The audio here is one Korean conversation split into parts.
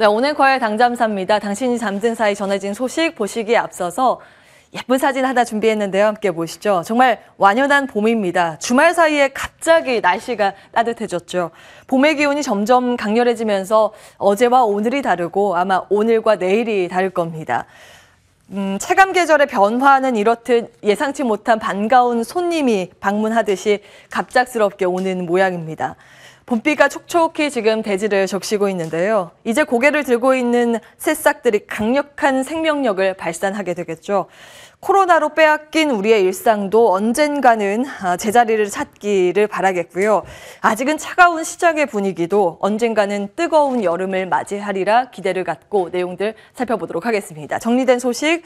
네, 오늘 과외 당잠사입니다. 당신이 잠든 사이 전해진 소식 보시기에 앞서서 예쁜 사진 하나 준비했는데요. 함께 보시죠. 정말 완연한 봄입니다. 주말 사이에 갑자기 날씨가 따뜻해졌죠. 봄의 기운이 점점 강렬해지면서 어제와 오늘이 다르고 아마 오늘과 내일이 다를 겁니다. 음, 체감 계절의 변화는 이렇듯 예상치 못한 반가운 손님이 방문하듯이 갑작스럽게 오는 모양입니다. 봄비가 촉촉히 지금 대지를 적시고 있는데요. 이제 고개를 들고 있는 새싹들이 강력한 생명력을 발산하게 되겠죠. 코로나로 빼앗긴 우리의 일상도 언젠가는 아, 제자리를 찾기를 바라겠고요. 아직은 차가운 시작의 분위기도 언젠가는 뜨거운 여름을 맞이하리라 기대를 갖고 내용들 살펴보도록 하겠습니다. 정리된 소식,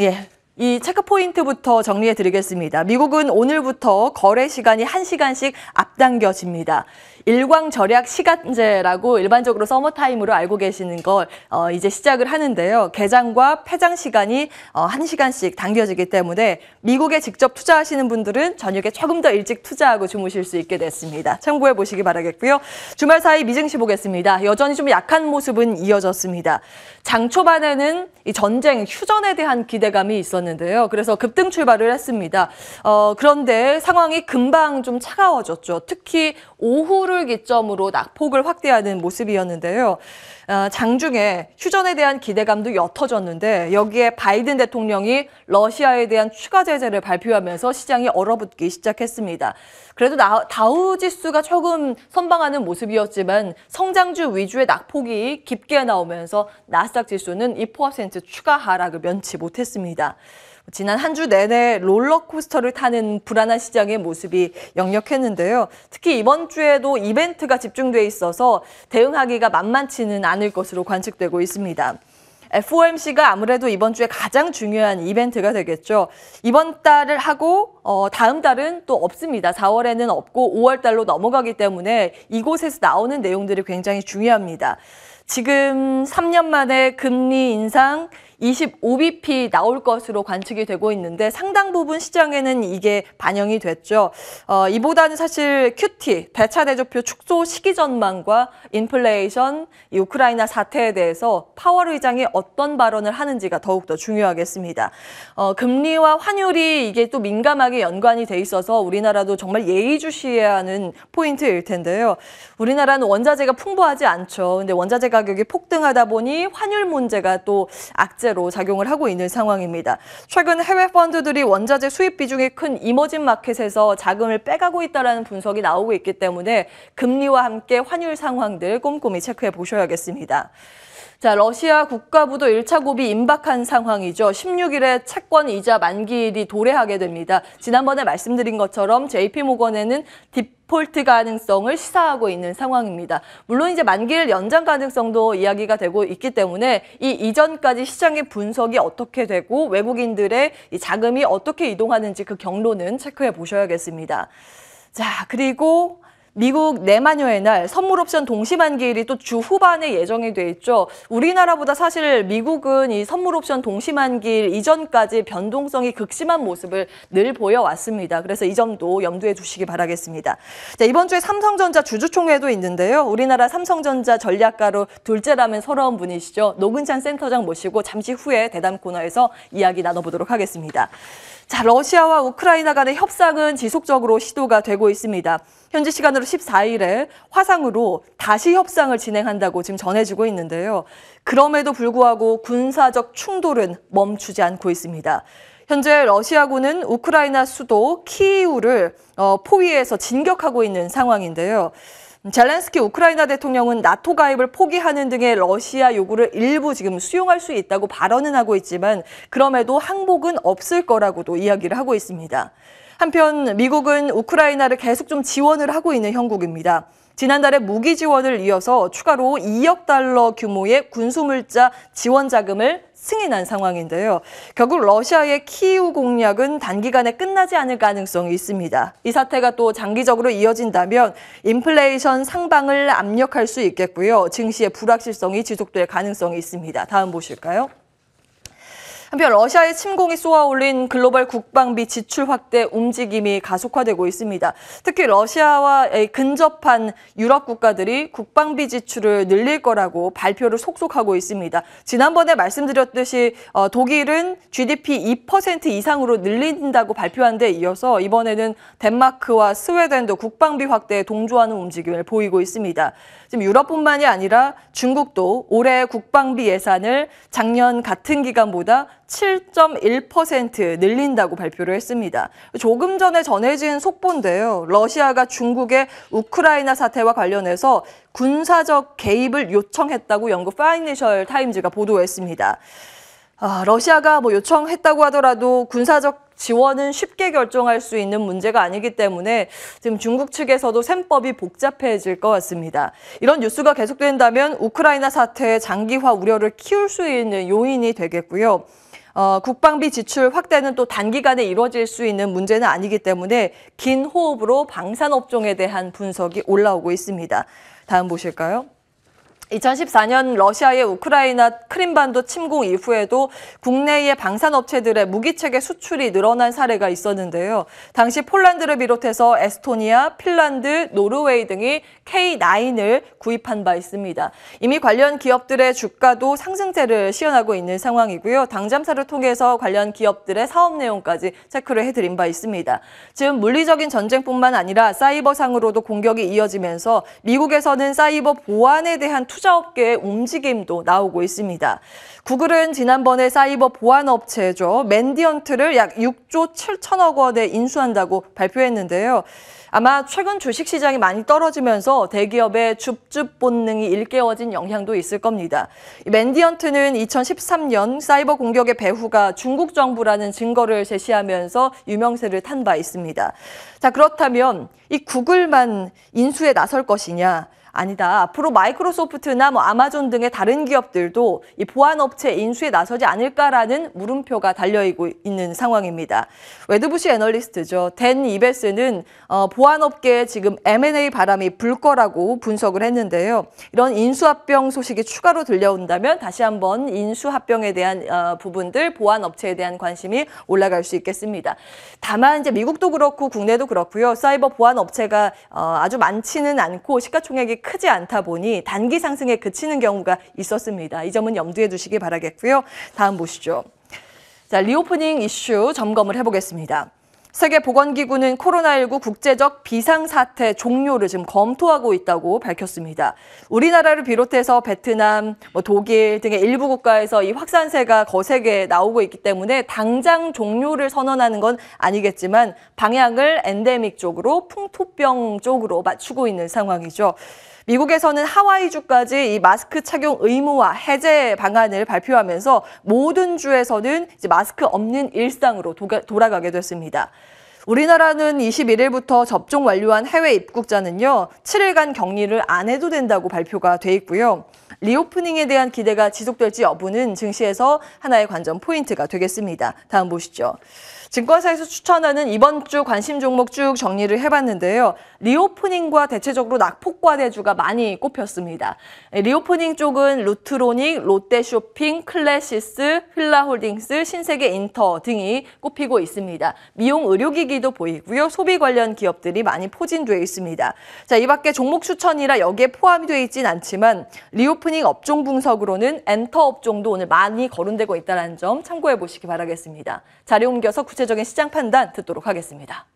예, 이 체크 포인트부터 정리해 드리겠습니다. 미국은 오늘부터 거래 시간이 한시간씩 앞당겨집니다. 일광 절약 시간제라고 일반적으로 서머타임으로 알고 계시는 걸 어, 이제 시작을 하는데요. 개장과 폐장 시간이 어, 1시간씩 당겨지기 때문에 미국에 직접 투자하시는 분들은 저녁에 조금 더 일찍 투자하고 주무실 수 있게 됐습니다. 참고해 보시기 바라겠고요. 주말 사이 미증시 보겠습니다. 여전히 좀 약한 모습은 이어졌습니다. 장 초반에는 이 전쟁, 휴전에 대한 기대감이 있었는데요. 그래서 급등 출발을 했습니다. 어, 그런데 상황이 금방 좀 차가워졌죠. 특히 오후를 수요 기점으로 낙폭을 확대하는 모습이었는데요. 아, 장중에 휴전에 대한 기대감도 옅어졌는데 여기에 바이든 대통령이 러시아에 대한 추가 제재를 발표하면서 시장이 얼어붙기 시작했습니다. 그래도 다우 지수가 조금 선방하는 모습이었지만 성장주 위주의 낙폭이 깊게 나오면서 나스닥 지수는 2% 추가 하락을 면치 못했습니다. 지난 한 주 내내 롤러코스터를 타는 불안한 시장의 모습이 역력했는데요. 특히 이번 주에도 이벤트가 집중돼 있어서 대응하기가 만만치는 않을 것으로 관측되고 있습니다. FOMC가 아무래도 이번 주에 가장 중요한 이벤트가 되겠죠. 이번 달을 하고 어, 다음 달은 또 없습니다. 4월에는 없고 5월 달로 넘어가기 때문에 이곳에서 나오는 내용들이 굉장히 중요합니다. 지금 3년 만에 금리 인상, 25bp 나올 것으로 관측이 되고 있는데 상당 부분 시장에는 이게 반영이 됐죠. 어, 이보다는 사실 큐티, 대차 대조표 축소 시기 전망과 인플레이션, 이 우크라이나 사태에 대해서 파월 의장이 어떤 발언을 하는지가 더욱더 중요하겠습니다. 어, 금리와 환율이 이게 또 민감하게 연관이 돼 있어서 우리나라도 정말 예의주시해야 하는 포인트일 텐데요. 우리나라는 원자재가 풍부하지 않죠. 근데 원자재 가격이 폭등하다 보니 환율 문제가 또 악재로 펀제로 작용을 하고 있는 상황입니다. 최근 해외 펀드들이 원자재 수입 비중이 큰 이머진 마켓에서 자금을 빼가고 있다는 분석이 나오고 있기 때문에 금리와 함께 환율 상황들 꼼꼼히 체크해 보셔야겠습니다. 자, 러시아 국가부도 1차 고비 임박한 상황이죠. 16일에 채권 이자 만기일이 도래하게 됩니다. 지난번에 말씀드린 것처럼 JP모건에는 디폴트 가능성을 시사하고 있는 상황입니다. 물론 이제 만기일 연장 가능성도 이야기가 되고 있기 때문에 이 이전까지 시장의 분석이 어떻게 되고 외국인들의 자금이 어떻게 이동하는지 그 경로는 체크해 보셔야겠습니다. 자, 그리고 미국 내마녀의 날 선물 옵션 동시 만기일이 또 주 후반에 예정이 돼 있죠. 우리나라보다 사실 미국은 이 선물 옵션 동시 만기일 이전까지 변동성이 극심한 모습을 늘 보여왔습니다. 그래서 이 점도 염두해 주시기 바라겠습니다. 자, 이번 주에 삼성전자 주주총회도 있는데요. 우리나라 삼성전자 전략가로 둘째라면 서러운 분이시죠. 노근찬 센터장 모시고 잠시 후에 대담 코너에서 이야기 나눠보도록 하겠습니다. 자, 러시아와 우크라이나 간의 협상은 지속적으로 시도가 되고 있습니다. 현지 시간으로 14일에 화상으로 다시 협상을 진행한다고 지금 전해지고 있는데요. 그럼에도 불구하고 군사적 충돌은 멈추지 않고 있습니다. 현재 러시아군은 우크라이나 수도 키이우를 어, 포위해서 진격하고 있는 상황인데요. 젤렌스키 우크라이나 대통령은 나토 가입을 포기하는 등의 러시아 요구를 일부 지금 수용할 수 있다고 발언은 하고 있지만 그럼에도 항복은 없을 거라고도 이야기를 하고 있습니다. 한편 미국은 우크라이나를 계속 좀 지원을 하고 있는 형국입니다. 지난달에 무기 지원을 이어서 추가로 2억 달러 규모의 군수물자 지원 자금을 승인한 상황인데요. 결국 러시아의 키우 공략은 단기간에 끝나지 않을 가능성이 있습니다. 이 사태가 또 장기적으로 이어진다면 인플레이션 상방을 압력할 수 있겠고요. 증시의 불확실성이 지속될 가능성이 있습니다. 다음 보실까요? 한편 러시아의 침공이 쏘아올린 글로벌 국방비 지출 확대 움직임이 가속화되고 있습니다. 특히 러시아와 근접한 유럽 국가들이 국방비 지출을 늘릴 거라고 발표를 속속하고 있습니다. 지난번에 말씀드렸듯이 어, 독일은 GDP 2% 이상으로 늘린다고 발표한 데 이어서 이번에는 덴마크와 스웨덴도 국방비 확대에 동조하는 움직임을 보이고 있습니다. 지금 유럽뿐만이 아니라 중국도 올해 국방비 예산을 작년 같은 기간보다 7.1% 늘린다고 발표를 했습니다. 조금 전에 전해진 속보인데요. 러시아가 중국의 우크라이나 사태와 관련해서 군사적 개입을 요청했다고 영국 파이니셜 타임즈가 보도했습니다. 아, 러시아가 뭐 요청했다고 하더라도 군사적 지원은 쉽게 결정할 수 있는 문제가 아니기 때문에 지금 중국 측에서도 셈법이 복잡해질 것 같습니다. 이런 뉴스가 계속된다면 우크라이나 사태의 장기화 우려를 키울 수 있는 요인이 되겠고요. 어, 국방비 지출 확대는 또 단기간에 이루어질 수 있는 문제는 아니기 때문에 긴 호흡으로 방산업종에 대한 분석이 올라오고 있습니다. 다음 보실까요? 2014년 러시아의 우크라이나 크림반도 침공 이후에도 국내의 방산업체들의 무기체계 수출이 늘어난 사례가 있었는데요. 당시 폴란드를 비롯해서 에스토니아, 핀란드, 노르웨이 등이 K9을 구입한 바 있습니다. 이미 관련 기업들의 주가도 상승세를 시연하고 있는 상황이고요. 당잠사를 통해서 관련 기업들의 사업 내용까지 체크를 해드린 바 있습니다. 지금 물리적인 전쟁뿐만 아니라 사이버상으로도 공격이 이어지면서 미국에서는 사이버 보안에 대한 투자업계의 움직임도 나오고 있습니다. 구글은 지난번에 사이버 보안 업체죠. 맨디언트를 약 6조 7천억 원에 인수한다고 발표했는데요. 아마 최근 주식 시장이 많이 떨어지면서 대기업의 줍줍 본능이 일깨워진 영향도 있을 겁니다. 맨디언트는 2013년 사이버 공격의 배후가 중국 정부라는 증거를 제시하면서 유명세를 탄 바 있습니다. 자, 그렇다면 이 구글만 인수에 나설 것이냐? 아니다. 앞으로 마이크로소프트나 뭐 아마존 등의 다른 기업들도 이 보안업체 인수에 나서지 않을까라는 물음표가 달려있고 있는 상황입니다. 웨드부시 애널리스트죠. 댄 이베스는 어, 보안 보안업계에 지금 M&A 바람이 불 거라고 분석을 했는데요. 이런 인수합병 소식이 추가로 들려온다면 다시 한번 인수합병에 대한 어, 부분들 보안업체에 대한 관심이 올라갈 수 있겠습니다. 다만 이제 미국도 그렇고 국내도 그렇고요. 사이버 보안업체가 어, 아주 많지는 않고 시가총액이 크지 않다 보니 단기 상승에 그치는 경우가 있었습니다. 이 점은 염두에 두시기 바라겠고요. 다음 보시죠. 자, 리오프닝 이슈 점검을 해보겠습니다. 세계보건기구는 코로나19 국제적 비상사태 종료를 지금 검토하고 있다고 밝혔습니다. 우리나라를 비롯해서 베트남, 뭐 독일 등의 일부 국가에서 이 확산세가 거세게 나오고 있기 때문에 당장 종료를 선언하는 건 아니겠지만 방향을 엔데믹 쪽으로 풍토병 쪽으로 맞추고 있는 상황이죠. 미국에서는 하와이주까지 이 마스크 착용 의무화 해제 방안을 발표하면서 모든 주에서는 이제 마스크 없는 일상으로 도가, 돌아가게 됐습니다. 우리나라는 21일부터 접종 완료한 해외 입국자는요, 7일간 격리를 안 해도 된다고 발표가 돼 있고요. 리오프닝에 대한 기대가 지속될지 여부는 증시에서 하나의 관전 포인트가 되겠습니다. 다음 보시죠. 증권사에서 추천하는 이번 주 관심 종목 쭉 정리를 해봤는데요. 리오프닝과 대체적으로 낙폭과 대주가 많이 꼽혔습니다. 리오프닝 쪽은 루트로닉, 롯데쇼핑, 클래시스, 휠라홀딩스, 신세계인터 등이 꼽히고 있습니다. 미용 의료기기 움직이도 보이고요. 소비 관련 기업들이 많이 포진돼 있습니다. 자, 이 밖에 종목 추천이라 여기에 포함이 되어 있진 않지만 리오프닝 업종 분석으로는 엔터 업종도 오늘 많이 거론되고 있다는 점 참고해 보시기 바라겠습니다. 자료 옮겨서 구체적인 시장 판단 듣도록 하겠습니다.